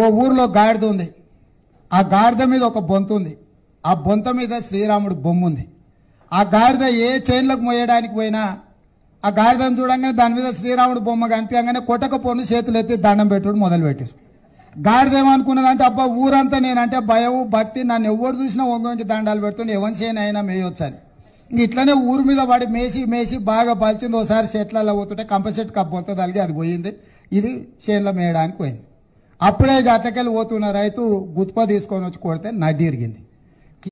ఓ ఊర్లో గాడిద ఉంది ఆ గాడిద మీద ఒక బొంత ఉంది ఆ బొంత మీద శ్రీరాముడు బొమ్మ ఉంది ఆ గాడిద ఏ చైన్లకు మోయడానికి పోయినా ఆ గాడిదను చూడంగానే దాని మీద శ్రీరాముడు బొమ్మ కనిపించగానే పొన్ను చేతులు ఎత్తి దండం పెట్టుడు మొదలుపెట్టారు గాడిద ఏమనుకున్నదంటే అబ్బా ఊరంతా నేనంటే భయం భక్తి నన్ను ఎవరు చూసినా ఒంగి దండాలు పెడుతుండే ఎవరి చేయనైనా మేయొచ్చు అని ఇట్లనే ఊరు మీద పడి మేసి మేసి బాగా పలిచింది ఒకసారి చెట్లలో పోతుంటే కంప కప్పు కబ్బొత్త తలిగి అది పోయింది ఇది చేనులో మేయడానికి పోయింది అప్పుడే గట్టకెళ్ళి పోతున్న రైతు గుత్ప తీసుకొని వచ్చి కొడితే నడ్డి ఇరిగింది